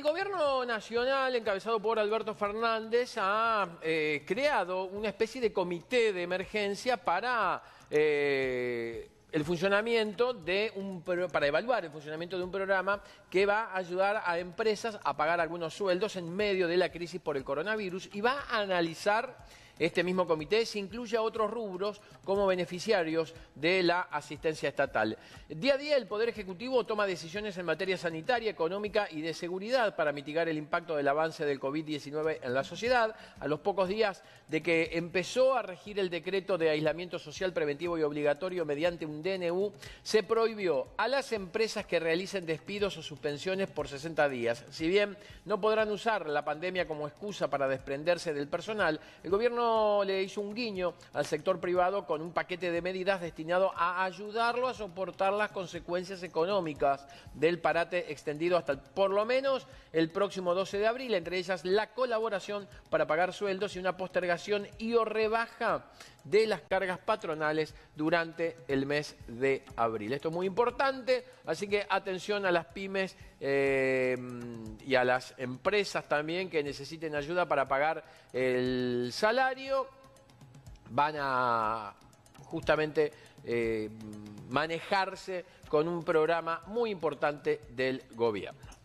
El gobierno nacional, encabezado por Alberto Fernández, ha eh, creado una especie de comité de emergencia para eh, el funcionamiento de un para evaluar el funcionamiento de un programa que va a ayudar a empresas a pagar algunos sueldos en medio de la crisis por el coronavirus y va a analizar este mismo comité se incluye a otros rubros como beneficiarios de la asistencia estatal. Día a día el Poder Ejecutivo toma decisiones en materia sanitaria, económica y de seguridad para mitigar el impacto del avance del COVID-19 en la sociedad. A los pocos días de que empezó a regir el decreto de aislamiento social preventivo y obligatorio mediante un DNU, se prohibió a las empresas que realicen despidos o suspensiones por 60 días. Si bien no podrán usar la pandemia como excusa para desprenderse del personal, el gobierno le hizo un guiño al sector privado con un paquete de medidas destinado a ayudarlo a soportar las consecuencias económicas del parate extendido hasta por lo menos el próximo 12 de abril, entre ellas la colaboración para pagar sueldos y una postergación y o rebaja de las cargas patronales durante el mes de abril. Esto es muy importante, así que atención a las pymes eh, y a las empresas también que necesiten ayuda para pagar el salario van a justamente eh, manejarse con un programa muy importante del gobierno.